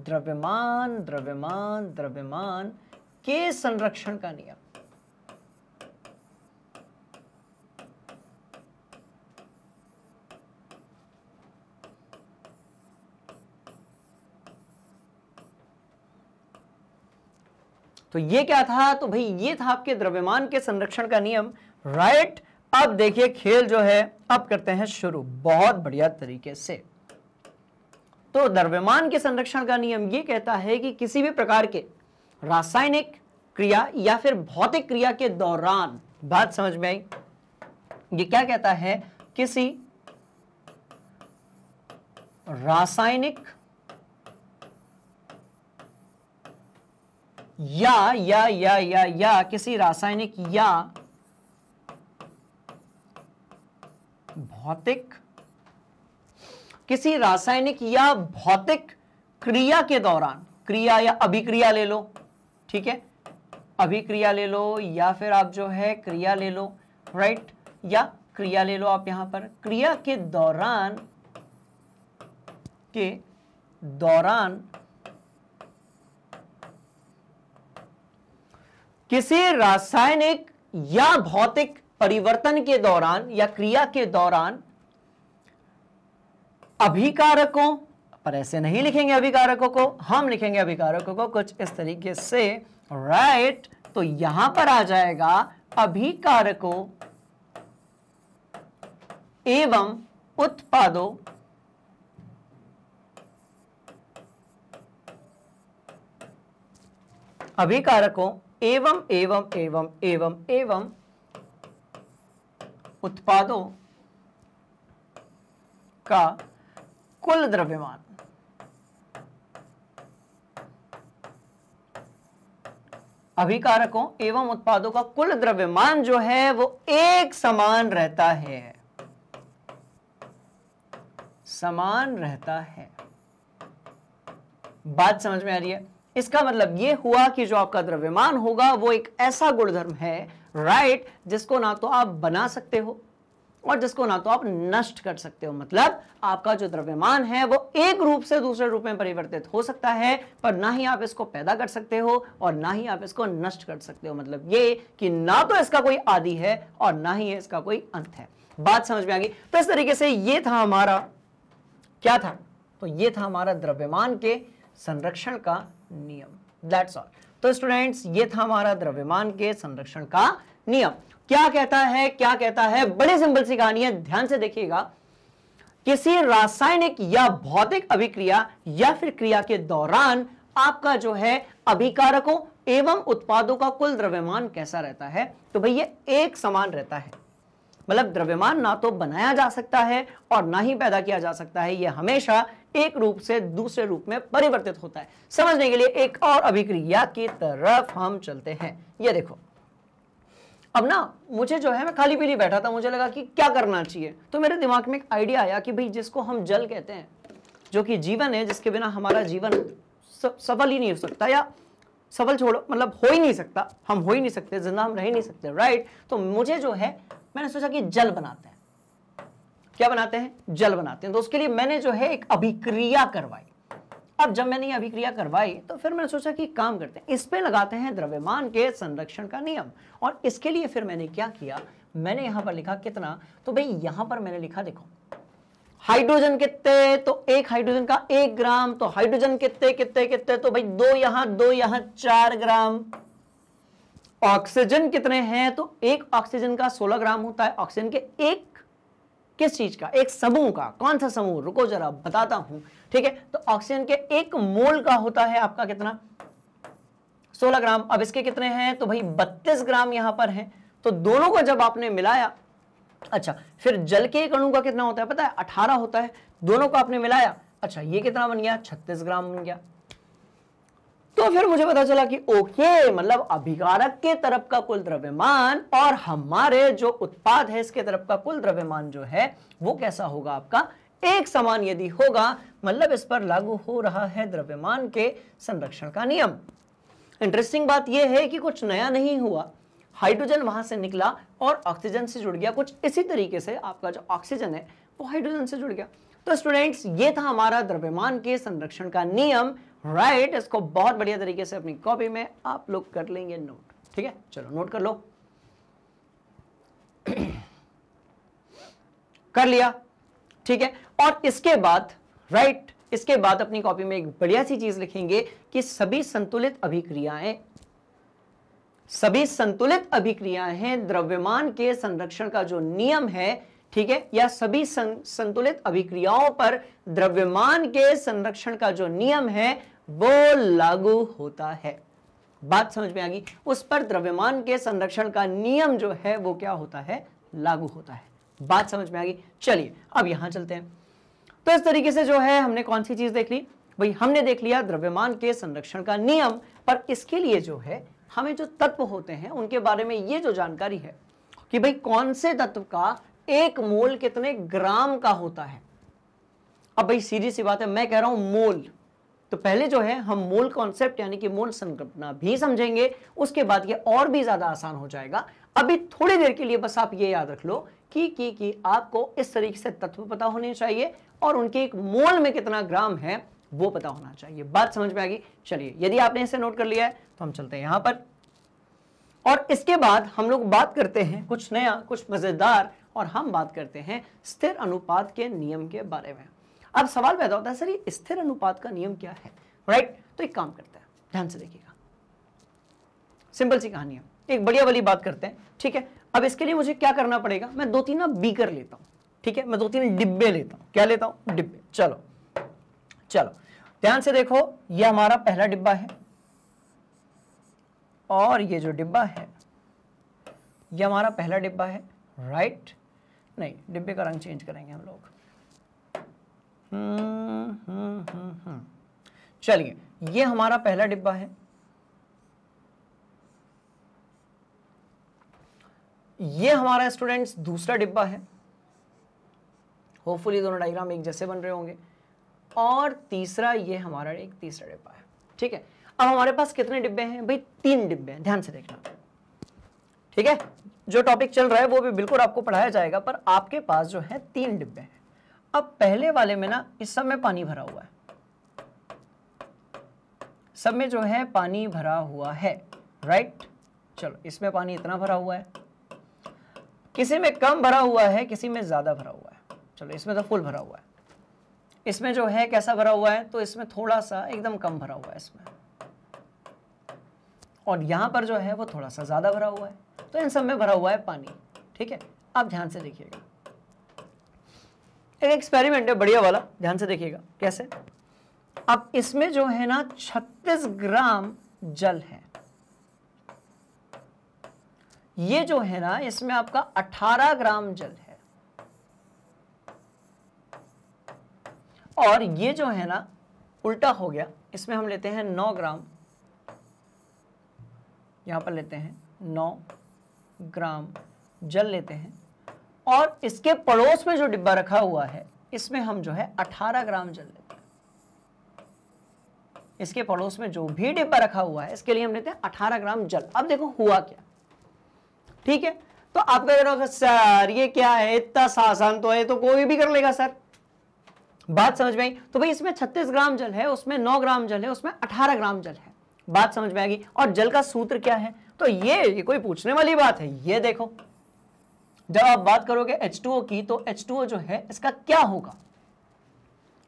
द्रव्यमान द्रव्यमान द्रव्यमान के संरक्षण का नियम तो ये क्या था तो भाई ये था आपके द्रव्यमान के संरक्षण का नियम राइट अब देखिए खेल जो है अब करते हैं शुरू बहुत बढ़िया तरीके से तो द्रव्यमान के संरक्षण का नियम यह कहता है कि किसी भी प्रकार के रासायनिक क्रिया या फिर भौतिक क्रिया के दौरान बात समझ में आई ये क्या कहता है किसी रासायनिक या या या या या किसी रासायनिक या भौतिक किसी रासायनिक या भौतिक क्रिया के दौरान क्रिया या अभिक्रिया ले लो ठीक है अभिक्रिया ले लो या फिर आप जो है क्रिया ले लो राइट या क्रिया ले लो आप यहां पर क्रिया के दौरान के दौरान किसी रासायनिक या भौतिक परिवर्तन के दौरान या क्रिया के दौरान अभिकारकों पर ऐसे नहीं लिखेंगे अभिकारकों को हम लिखेंगे अभिकारकों को कुछ इस तरीके से राइट तो यहां पर आ जाएगा अभिकारकों एवं उत्पादों अभिकारकों एवं एवं एवं एवं एवं उत्पादों का कुल द्रव्यमान अभिकारकों एवं उत्पादों का कुल द्रव्यमान जो है वो एक समान रहता है समान रहता है बात समझ में आ रही है इसका मतलब ये हुआ कि जो आपका द्रव्यमान होगा वो एक ऐसा गुणधर्म है राइट right, जिसको ना तो आप बना सकते हो और जिसको ना तो आप नष्ट कर सकते हो मतलब आपका जो द्रव्यमान है वो एक रूप से दूसरे रूप में परिवर्तित हो सकता है पर ना ही आप इसको पैदा कर सकते हो और ना ही आप इसको नष्ट कर सकते हो मतलब ये कि ना तो इसका कोई आदि है और ना ही इसका कोई अंत है बात समझ में आ गई तो इस तरीके से ये था हमारा क्या था तो ये था हमारा द्रव्यमान के संरक्षण का नियम दैट्स ऑल तो स्टूडेंट्स ये था हमारा द्रव्यमान के संरक्षण का नियम क्या कहता है क्या कहता है बड़े सिंपल सी कहानी है ध्यान से देखिएगा किसी रासायनिक या भौतिक अभिक्रिया या फिर क्रिया के दौरान आपका जो है अभिकारकों एवं उत्पादों का कुल द्रव्यमान कैसा रहता है तो भैया एक समान रहता है मतलब द्रव्यमान ना तो बनाया जा सकता है और ना ही पैदा किया जा सकता है यह हमेशा एक रूप से दूसरे रूप में परिवर्तित होता है समझने के लिए एक और अभिक्रिया की तरफ हम चलते हैं यह देखो अब ना मुझे जो है मैं खाली पीली बैठा था मुझे लगा कि क्या करना चाहिए तो मेरे दिमाग में एक आइडिया आया कि भाई जिसको हम जल कहते हैं जो कि जीवन है जिसके बिना हमारा जीवन सफल ही नहीं हो सकता या सफल छोड़ो मतलब हो ही नहीं सकता हम हो ही नहीं सकते जिंदा हम रह नहीं सकते राइट तो मुझे जो है मैंने सोचा कि जल बनाते हैं क्या बनाते हैं जल बनाते हैं तो उसके लिए मैंने जो है एक अभिक्रिया करवाई अब जब मैंने ये अभिक्रिया करवाई तो फिर मैंने सोचा कि काम करते हैं इस पर लगाते हैं द्रव्यमान के संरक्षण का नियम और इसके लिए फिर मैंने क्या किया मैंने यहां पर लिखा कितना तो भाई यहां पर मैंने लिखा देखो हाइड्रोजन कितने तो एक हाइड्रोजन का एक ग्राम तो हाइड्रोजन कितने कितने कितने तो भाई दो यहां दो यहां चार ग्राम ऑक्सीजन कितने हैं तो एक ऑक्सीजन का 16 ग्राम होता है ऑक्सीजन के एक किस चीज का एक समूह का कौन सा समूह रुको जरा बताता हूं ठीक है तो ऑक्सीजन के एक मोल का होता है आपका कितना 16 ग्राम अब इसके कितने हैं तो भाई 32 ग्राम यहां पर हैं तो दोनों को जब आपने मिलाया अच्छा फिर जल के एक अणु का कितना होता है पता है अठारह होता है दोनों को आपने मिलाया अच्छा ये कितना बन गया छत्तीस ग्राम बन गया तो फिर मुझे पता चला कि ओके मतलब अभिकारक के तरफ का कुल द्रव्यमान और हमारे जो उत्पाद है इसके तरफ का कुल द्रव्यमान जो है वो कैसा होगा आपका एक समान यदि होगा मतलब इस पर लागू हो रहा है द्रव्यमान के संरक्षण का नियम इंटरेस्टिंग बात यह है कि कुछ नया नहीं हुआ हाइड्रोजन वहां से निकला और ऑक्सीजन से जुड़ गया कुछ इसी तरीके से आपका जो ऑक्सीजन है वो हाइड्रोजन से जुड़ गया तो स्टूडेंट्स ये था हमारा द्रव्यमान के संरक्षण का नियम राइट right, इसको बहुत बढ़िया तरीके से अपनी कॉपी में आप लोग कर लेंगे नोट ठीक है चलो नोट कर लो [clears throat] कर लिया ठीक है और इसके बाद राइट right, इसके बाद अपनी कॉपी में एक बढ़िया सी चीज लिखेंगे कि सभी संतुलित अभिक्रियाएं सभी संतुलित अभिक्रियाएं हैं द्रव्यमान के संरक्षण का जो नियम है ठीक है या सभी सं, संतुलित अभिक्रियाओं पर द्रव्यमान के संरक्षण का जो नियम है वो लागू होता है बात समझ में आ गई उस पर द्रव्यमान के संरक्षण का नियम जो है वो क्या होता है लागू होता है बात समझ में आ गई चलिए अब यहां चलते हैं तो इस तरीके से जो है हमने कौन सी चीज़ देख ली भाई हमने देख लिया द्रव्यमान के संरक्षण का नियम पर इसके लिए जो है हमें जो तत्व होते हैं उनके बारे में ये जो जानकारी है कि भाई कौन से तत्व का एक मोल कितने ग्राम का होता है अब भाई सीधी सी बात है मैं कह रहा हूं मोल तो पहले जो है हम मूल कॉन्सेप्ट यानी कि मूल संकल्पना भी समझेंगे उसके बाद ये और भी ज़्यादा आसान हो जाएगा अभी थोड़ी देर के लिए बस आप ये याद रख लो कि कि कि आपको इस तरीके से तत्व पता होने चाहिए और उनके एक मोल में कितना ग्राम है वो पता होना चाहिए बात समझ में आ गई चलिए यदि आपने इसे नोट कर लिया है तो हम चलते हैं यहां पर और इसके बाद हम लोग बात करते हैं कुछ नया कुछ मज़ेदार और हम बात करते हैं स्थिर अनुपात के नियम के बारे में अब सवाल पैदा होता है सर ये स्थिर अनुपात का नियम क्या है राइट तो एक काम करते हैं ध्यान से देखिएगा सिंपल सी कहानी है एक बढ़िया वाली बात करते हैं ठीक है अब इसके लिए मुझे क्या करना पड़ेगा मैं दो तीन ना बीकर लेता हूं ठीक है मैं दो तीन डिब्बे लेता हूं क्या लेता हूं डिब्बे चलो चलो ध्यान से देखो यह हमारा पहला डिब्बा है और ये जो डिब्बा है यह हमारा पहला डिब्बा है राइट नहीं डिब्बे का रंग चेंज करेंगे हम लोग चलिए ये हमारा पहला डिब्बा है ये हमारा स्टूडेंट्स दूसरा डिब्बा है होपफुली दोनों डायग्राम एक जैसे बन रहे होंगे और तीसरा ये हमारा एक तीसरा डिब्बा है ठीक है अब हमारे पास कितने डिब्बे हैं भाई तीन डिब्बे हैं ध्यान से देखना ठीक है जो टॉपिक चल रहा है वो भी बिल्कुल आपको पढ़ाया जाएगा पर आपके पास जो है तीन डिब्बे हैं अब पहले वाले में ना इस सब में पानी भरा हुआ है सब में जो है पानी भरा हुआ है राइट चलो इसमें पानी इतना भरा हुआ है किसी में कम भरा हुआ है किसी में ज़्यादा भरा हुआ है चलो इसमें तो फुल भरा हुआ है इसमें जो है कैसा भरा हुआ है तो इसमें थोड़ा सा एकदम कम भरा हुआ है इसमें और यहां पर जो है वो थोड़ा सा ज़्यादा भरा हुआ है तो इन सब में भरा हुआ है पानी ठीक है आप ध्यान से देखिएगा एक एक्सपेरिमेंट है बढ़िया वाला ध्यान से देखिएगा कैसे अब इसमें जो है ना 36 ग्राम जल है ये जो है ना इसमें आपका 18 ग्राम जल है और ये जो है ना उल्टा हो गया इसमें हम लेते हैं 9 ग्राम यहां पर लेते हैं 9 ग्राम जल लेते हैं और इसके पड़ोस में जो डिब्बा रखा हुआ है इसमें हम जो है 18 ग्राम जल लेते हैं इसके पड़ोस में जो भी डिब्बा रखा हुआ है इसके लिए हम लेते हैं अठारह ग्राम जल अब देखो हुआ क्या ठीक है तो आप कह रहे हो सर ये क्या है इतना आसान तो है तो कोई भी कर लेगा सर बात समझ में आई तो भाई इसमें 36 ग्राम जल है उसमें 9 ग्राम जल है उसमें 18 ग्राम जल है बात समझ में आएगी और जल का सूत्र क्या है तो ये, ये कोई पूछने वाली बात है ये देखो जब आप बात करोगे H2O की तो H2O जो है इसका क्या होगा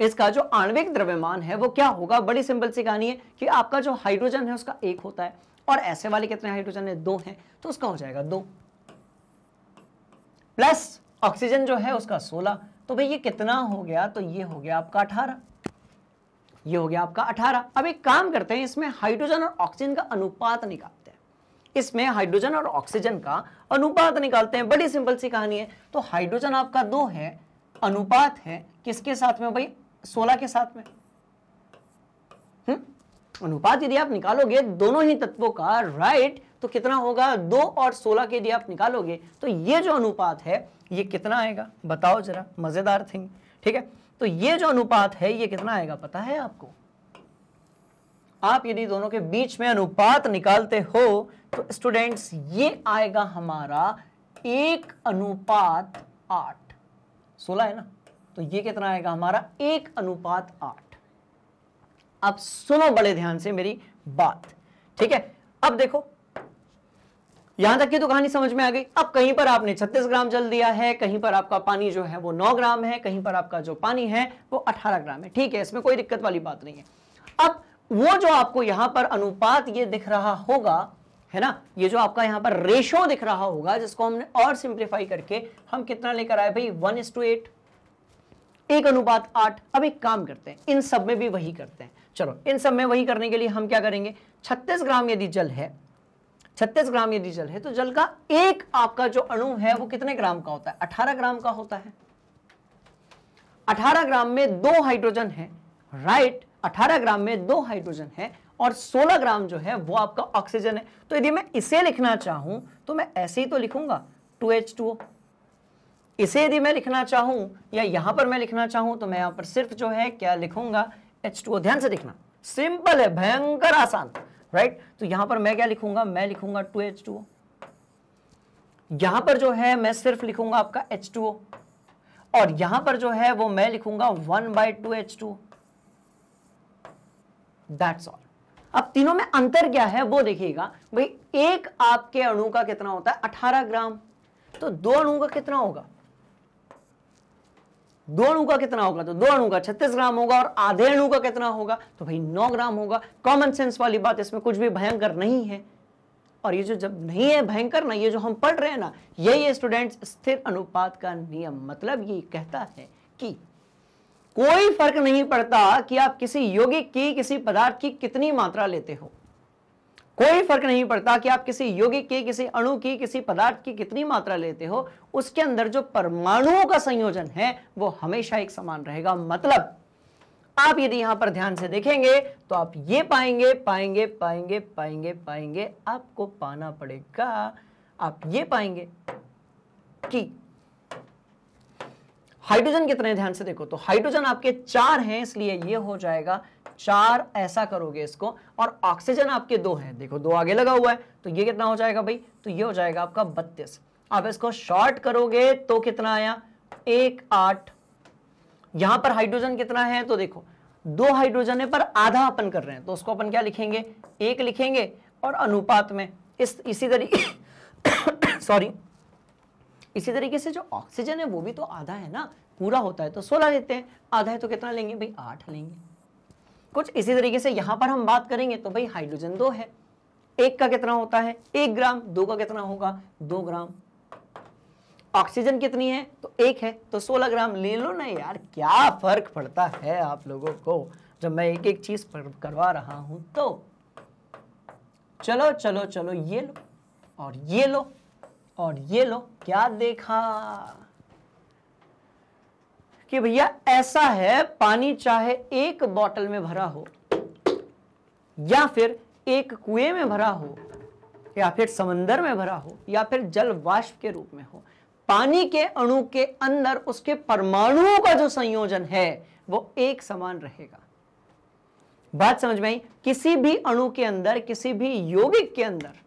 इसका जो आणविक द्रव्यमान है वो क्या होगा बड़ी सिंपल सी कहानी है कि आपका जो हाइड्रोजन है उसका एक होता है और ऐसे वाले कितने हाइड्रोजन है दो हैं तो उसका हो जाएगा दो प्लस ऑक्सीजन जो है उसका सोलह तो भाई ये कितना हो गया तो ये हो गया आपका अठारह ये हो गया आपका अठारह अब एक काम करते हैं इसमें हाइड्रोजन और ऑक्सीजन का अनुपात निकाल इसमें हाइड्रोजन और ऑक्सीजन का अनुपात निकालते हैं बड़ी सिंपल सी कहानी है तो हाइड्रोजन आपका दो है अनुपात है किसके साथ में भाई सोलह के साथ में हुँ? हम्म? अनुपात यदि आप निकालोगे दोनों ही तत्वों का राइट तो कितना होगा दो और सोलह के यदि आप निकालोगे तो ये जो अनुपात है ये कितना आएगा बताओ जरा मजेदार थिंग ठीक है तो ये जो अनुपात है ये कितना आएगा पता है आपको आप यदि दोनों के बीच में अनुपात निकालते हो तो स्टूडेंट्स ये आएगा हमारा एक अनुपात आठ सोलह है ना तो ये कितना आएगा हमारा एक अनुपात आठ अब सुनो बड़े ध्यान से मेरी बात ठीक है अब देखो यहां तक की तो कहानी समझ में आ गई अब कहीं पर आपने 36 ग्राम जल दिया है कहीं पर आपका पानी जो है वो 9 ग्राम है कहीं पर आपका जो पानी है वो 18 ग्राम है ठीक है इसमें कोई दिक्कत वाली बात नहीं है अब वो जो आपको यहां पर अनुपात ये दिख रहा होगा है ना ये जो आपका यहां पर रेशो दिख रहा होगा जिसको हमने और सिंप्लीफाई करके हम कितना लेकर आए भाई वन इस टू एट एक अनुपात आठ अब एक काम करते हैं इन सब में भी वही करते हैं चलो इन सब में वही करने के लिए हम क्या करेंगे छत्तीस ग्राम यदि जल है छत्तीस ग्राम यदि जल है तो जल का एक आपका जो अणु है वो कितने ग्राम का होता है अठारह ग्राम का होता है अठारह ग्राम में दो हाइड्रोजन है राइट 18 ग्राम में दो हाइड्रोजन है और 16 ग्राम जो है वो आपका ऑक्सीजन है तो यदि मैं इसे लिखना चाहूं तो मैं ऐसे ही तो लिखूंगा 2H2O इसे यदि मैं लिखना चाहूं या यहां पर मैं लिखना चाहूं तो मैं यहां पर सिर्फ जो है क्या लिखूंगा H2O ध्यान से लिखना सिंपल है भयंकर आसान राइट तो यहां पर मैं क्या लिखूंगा मैं लिखूंगा टू यहां पर जो है मैं सिर्फ लिखूंगा आपका H2O और यहां पर जो है वो मैं लिखूंगा one by two H two that's all अब तीनों में अंतर क्या है वो देखिएगा भाई एक आपके अणु का कितना होता है 18 ग्राम तो दो अणु का कितना होगा दो अणु का कितना होगा तो दो अणु का 36 ग्राम होगा और आधे अणु का कितना होगा तो भाई 9 ग्राम होगा कॉमन सेंस वाली बात इसमें कुछ भी भयंकर नहीं है और ये जो जब नहीं है भयंकर ना ये जो हम पढ़ रहे हैं ना यही स्टूडेंट स्थिर अनुपात का नियम मतलब ये कहता है कि कोई फर्क नहीं पड़ता कि आप किसी यौगिक की किसी पदार्थ की कितनी मात्रा लेते हो कोई फर्क नहीं पड़ता कि आप किसी यौगिक की किसी अणु की किसी पदार्थ की कितनी मात्रा लेते हो उसके अंदर जो परमाणुओं का संयोजन है वो हमेशा एक समान रहेगा मतलब आप यदि यहां पर ध्यान से देखेंगे तो आप ये पाएंगे पाएंगे पाएंगे पाएंगे पाएंगे आपको पाना पड़ेगा आप ये पाएंगे कि हाइड्रोजन कितने ध्यान से देखो तो हाइड्रोजन आपके चार हैं इसलिए ये हो जाएगा चार ऐसा करोगे इसको और ऑक्सीजन आपके दो हैं देखो दो आगे लगा हुआ है तो ये कितना हो जाएगा भाई तो ये हो जाएगा आपका बत्तीस आप इसको शॉर्ट करोगे तो कितना आया एक आठ यहां पर हाइड्रोजन कितना है तो देखो दो हाइड्रोजन है पर आधा अपन कर रहे हैं तो उसको अपन क्या लिखेंगे एक लिखेंगे और अनुपात में इस इसी तरीके सॉरी [coughs] इसी तरीके से जो ऑक्सीजन है वो भी तो आधा है ना पूरा होता है तो सोलह लेते हैं आधा है तो कितना लेंगे भाई आठ लेंगे कुछ इसी तरीके से यहाँ पर हम बात करेंगे तो भाई हाइड्रोजन दो है एक का कितना होता है एक ग्राम दो का कितना होगा दो ग्राम ऑक्सीजन कितनी है तो एक है तो सोलह ग्राम ले लो ना यार क्या फर्क पड़ता है आप लोगों को जब मैं एक एक चीज करवा रहा हूं तो चलो चलो चलो ये लो और ये लो और ये लो क्या देखा कि भैया ऐसा है पानी चाहे एक बोतल में भरा हो या फिर एक कुएं में भरा हो या फिर समंदर में भरा हो या फिर जल वाष्प के रूप में हो पानी के अणु के अंदर उसके परमाणुओं का जो संयोजन है वो एक समान रहेगा बात समझ में आई किसी भी अणु के अंदर किसी भी यौगिक के अंदर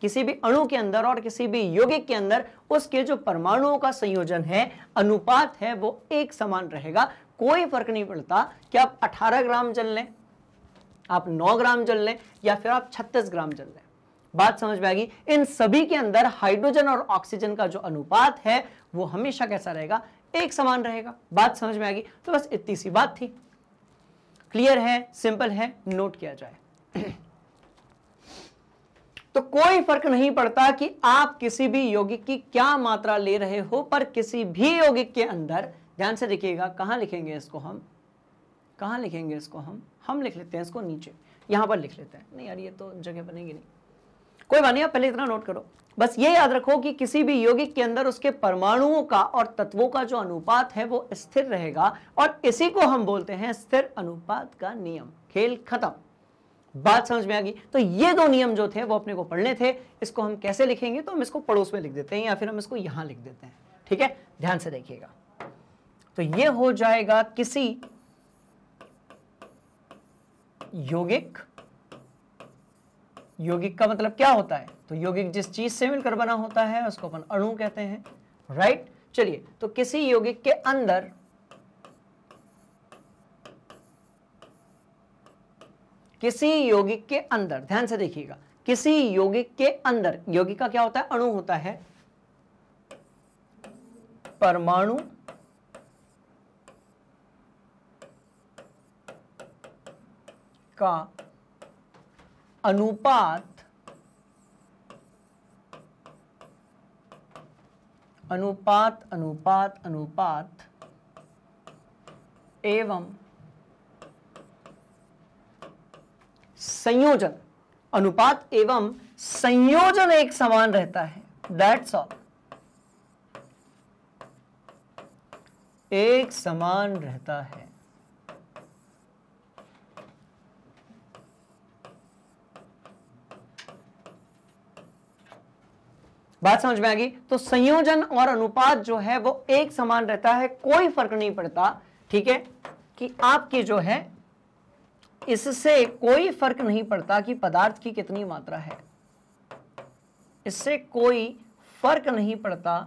किसी भी अणु के अंदर और किसी भी यौगिक के अंदर उसके जो परमाणुओं का संयोजन है अनुपात है वो एक समान रहेगा कोई फर्क नहीं पड़ता कि आप 18 ग्राम जल लें आप 9 ग्राम जल लें या फिर आप 36 ग्राम जल लें बात समझ में आएगी इन सभी के अंदर हाइड्रोजन और ऑक्सीजन का जो अनुपात है वो हमेशा कैसा रहेगा एक समान रहेगा बात समझ में आएगी तो बस इतनी सी बात थी क्लियर है सिंपल है नोट किया जाए तो कोई फर्क नहीं पड़ता कि आप किसी भी यौगिक की क्या मात्रा ले रहे हो पर किसी भी यौगिक के अंदर ध्यान से देखिएगा कहां लिखेंगे इसको हम कहां लिखेंगे इसको हम हम लिख लेते हैं इसको नीचे यहां पर लिख लेते हैं नहीं यार ये तो जगह बनेगी नहीं कोई बात नहीं आप पहले इतना नोट करो बस ये याद रखो कि किसी भी यौगिक के अंदर उसके परमाणुओं का और तत्वों का जो अनुपात है वो स्थिर रहेगा और इसी को हम बोलते हैं स्थिर अनुपात का नियम खेल खत्म बात समझ में आ गई तो ये दो नियम जो थे वो अपने को पढ़ने थे इसको हम कैसे लिखेंगे तो हम इसको पड़ोस में लिख देते हैं या फिर हम इसको यहां लिख देते हैं ठीक है ध्यान से देखिएगा तो ये हो जाएगा किसी योगिक योगिक का मतलब क्या होता है तो योगिक जिस चीज से मिलकर बना होता है उसको अपन अणु कहते हैं राइट चलिए तो किसी योगिक के अंदर किसी यौगिक के अंदर ध्यान से देखिएगा किसी यौगिक के अंदर यौगिक का क्या होता है अणु होता है परमाणु का अनुपात अनुपात अनुपात अनुपात एवं संयोजन अनुपात एवं संयोजन एक समान रहता है दैट्स ऑल एक समान रहता है बात समझ में आ गई तो संयोजन और अनुपात जो है वो एक समान रहता है कोई फर्क नहीं पड़ता ठीक है कि आपकी जो है इससे कोई फर्क नहीं पड़ता कि पदार्थ की कितनी मात्रा है इससे कोई फर्क नहीं पड़ता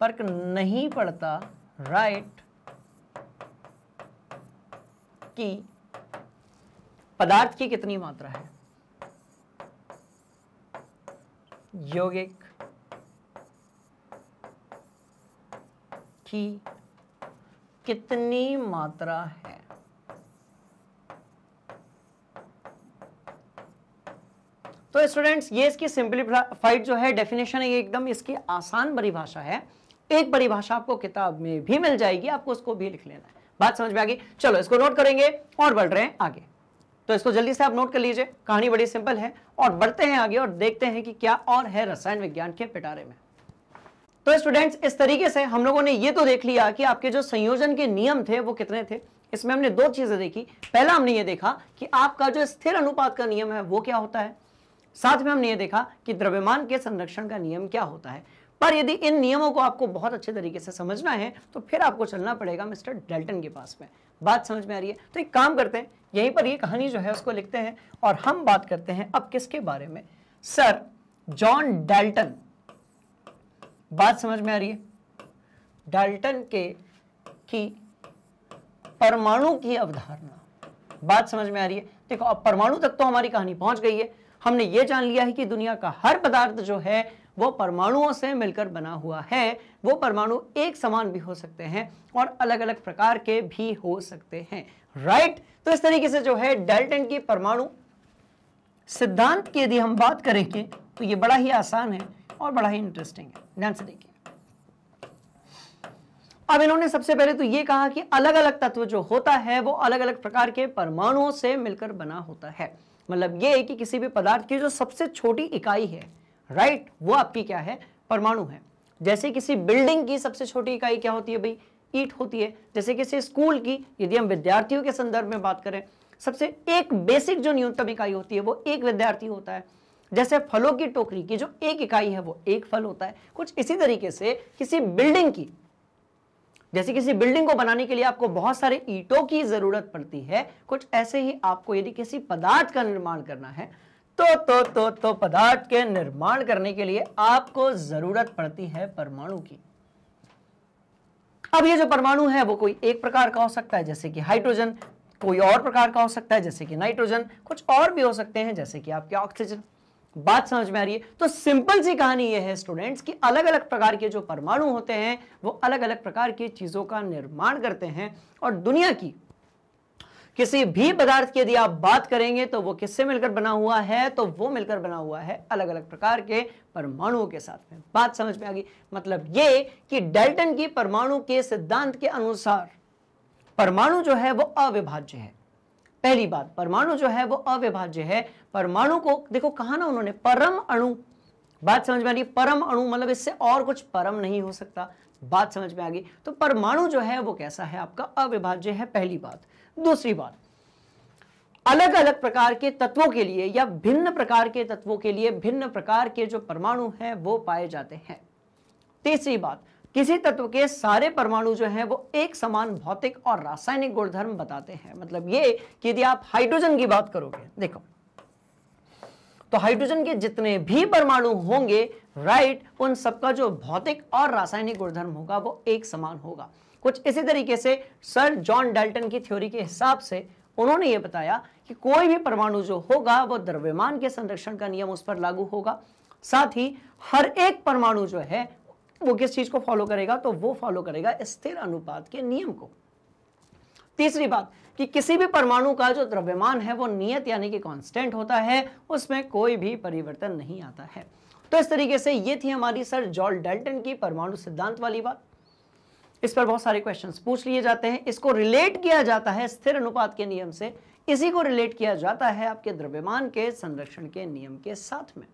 फर्क नहीं पड़ता राइट कि पदार्थ की कितनी मात्रा है यौगिक की कितनी मात्रा है तो स्टूडेंट्स ये इसकी सिंपलीफाइड जो है डेफिनेशन है ये एकदम इसकी आसान परिभाषा है एक परिभाषा आपको किताब में भी मिल जाएगी आपको उसको भी लिख लेना है बात समझ में आ गई चलो इसको नोट करेंगे और बढ़ रहे हैं आगे तो इसको जल्दी से आप नोट कर लीजिए कहानी बड़ी सिंपल है और बढ़ते हैं आगे और देखते हैं कि क्या और है रसायन विज्ञान के पिटारे में तो स्टूडेंट्स इस तरीके से हम लोगों ने ये तो देख लिया कि आपके जो संयोजन के नियम थे वो कितने थे इसमें हमने दो चीज़ें देखी पहला हमने ये देखा कि आपका जो स्थिर अनुपात का नियम है वो क्या होता है साथ में हमने ये देखा कि द्रव्यमान के संरक्षण का नियम क्या होता है पर यदि इन नियमों को आपको बहुत अच्छे तरीके से समझना है तो फिर आपको चलना पड़ेगा मिस्टर डेल्टन के पास में बात समझ में आ रही है तो एक काम करते हैं यहीं पर ये कहानी जो है उसको लिखते हैं और हम बात करते हैं अब किसके बारे में सर जॉन डेल्टन बात समझ में आ रही है डाल्टन के की परमाणु की अवधारणा बात समझ में आ रही है देखो अब परमाणु तक तो हमारी कहानी पहुंच गई है हमने ये जान लिया है कि दुनिया का हर पदार्थ जो है वो परमाणुओं से मिलकर बना हुआ है वो परमाणु एक समान भी हो सकते हैं और अलग अलग प्रकार के भी हो सकते हैं राइट तो इस तरीके से जो है डेल्टन की परमाणु सिद्धांत की यदि हम बात करेंगे तो ये बड़ा ही आसान है और बड़ा ही इंटरेस्टिंग है ध्यान से देखिए अब इन्होंने सबसे पहले तो ये कहा कि अलग अलग तत्व जो होता है वो अलग अलग प्रकार के परमाणुओं से मिलकर बना होता है मतलब ये कि किसी भी पदार्थ की जो सबसे छोटी इकाई है राइट वो आपकी क्या है परमाणु है जैसे किसी बिल्डिंग की सबसे छोटी इकाई क्या होती है भाई ईट होती है जैसे किसी स्कूल की यदि हम विद्यार्थियों के संदर्भ में बात करें सबसे एक बेसिक जो न्यूनतम इकाई होती है वो एक विद्यार्थी होता है जैसे फलों की टोकरी की जो एक इकाई है वो एक फल होता है कुछ इसी तरीके से किसी बिल्डिंग की जैसे किसी बिल्डिंग को बनाने के लिए आपको बहुत सारे ईटों की जरूरत पड़ती है कुछ ऐसे ही आपको यदि किसी पदार्थ का निर्माण करना है तो तो तो तो पदार्थ के निर्माण करने के लिए आपको जरूरत पड़ती है परमाणु की अब ये जो परमाणु है वो कोई एक प्रकार का हो सकता है जैसे कि हाइड्रोजन कोई और प्रकार का हो सकता है जैसे कि नाइट्रोजन कुछ और भी हो सकते हैं जैसे कि आपके ऑक्सीजन बात समझ में आ रही है तो सिंपल सी कहानी यह है स्टूडेंट्स कि अलग अलग प्रकार के जो परमाणु होते हैं वो अलग अलग प्रकार की चीज़ों का निर्माण करते हैं और दुनिया की किसी भी पदार्थ की यदि आप बात करेंगे तो वो किससे मिलकर बना हुआ है तो वो मिलकर बना हुआ है अलग अलग प्रकार के परमाणुओं के साथ में बात समझ में आ गई मतलब ये कि डेल्टन की परमाणु के सिद्धांत के अनुसार परमाणु जो है वो अविभाज्य है पहली बात परमाणु जो है वो अविभाज्य है परमाणु को देखो कहा ना उन्होंने परम अणु बात समझ में आ रही परम अणु मतलब इससे और कुछ परम नहीं हो सकता बात समझ में आ गई तो परमाणु जो है वो कैसा है आपका अविभाज्य है पहली बात दूसरी बात अलग अलग प्रकार के तत्वों के लिए या भिन्न प्रकार के तत्वों के लिए भिन्न प्रकार के जो परमाणु हैं वो पाए जाते हैं तीसरी बात किसी तत्व के सारे परमाणु जो हैं वो एक समान भौतिक और रासायनिक गुणधर्म बताते हैं मतलब ये कि यदि आप हाइड्रोजन की बात करोगे देखो तो हाइड्रोजन के जितने भी परमाणु होंगे राइट उन सबका जो भौतिक और रासायनिक गुणधर्म होगा वो एक समान होगा कुछ इसी तरीके से सर जॉन डाल्टन की थ्योरी के हिसाब से उन्होंने ये बताया कि कोई भी परमाणु जो होगा वो द्रव्यमान के संरक्षण का नियम उस पर लागू होगा साथ ही हर एक परमाणु जो है वो किस चीज़ को फॉलो करेगा तो वो फॉलो करेगा स्थिर अनुपात के नियम को तीसरी बात कि किसी भी परमाणु का जो द्रव्यमान है वो नियत यानी कि कांस्टेंट होता है उसमें कोई भी परिवर्तन नहीं आता है तो इस तरीके से ये थी हमारी सर जॉल डेल्टन की परमाणु सिद्धांत वाली बात इस पर बहुत सारे क्वेश्चन पूछ लिए जाते हैं इसको रिलेट किया जाता है स्थिर अनुपात के नियम से इसी को रिलेट किया जाता है आपके द्रव्यमान के संरक्षण के नियम के साथ में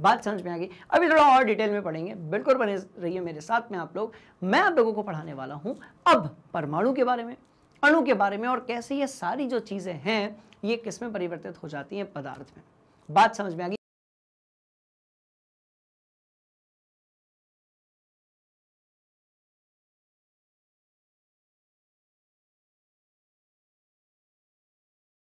बात समझ में आ गई अभी थोड़ा और डिटेल में पढ़ेंगे बिल्कुल बने रहिए मेरे साथ में आप लोग मैं आप लोगों को पढ़ाने वाला हूँ अब परमाणु के बारे में अणु के बारे में और कैसे ये सारी जो चीज़ें हैं ये किस में परिवर्तित हो जाती हैं पदार्थ में बात समझ में आ गई